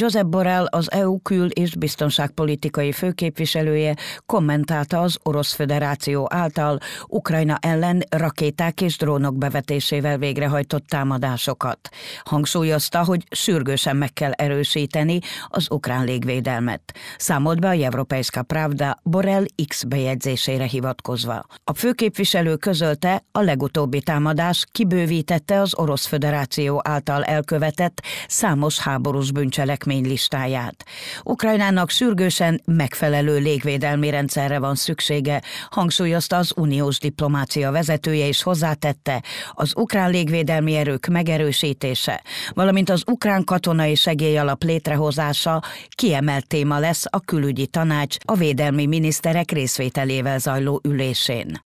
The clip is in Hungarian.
Josep Borrell, az EU kül- és biztonságpolitikai főképviselője kommentálta az Orosz Föderáció által Ukrajna ellen rakéták és drónok bevetésével végrehajtott támadásokat. Hangsúlyozta, hogy sürgősen meg kell erősíteni az ukrán légvédelmet. Számolt be a Európaiska Pravda Borrell X bejegyzésére hivatkozva. A főképviselő közölte, a legutóbbi támadás kibővítette az Orosz Föderáció által elkövetett számos háborús bűncselekményt cselekmény listáját. Ukrajnának sürgősen megfelelő légvédelmi rendszerre van szüksége, hangsúlyozta az uniós diplomácia vezetője és hozzátette, az ukrán légvédelmi erők megerősítése, valamint az ukrán katonai segélyalap létrehozása kiemelt téma lesz a külügyi tanács a védelmi miniszterek részvételével zajló ülésén.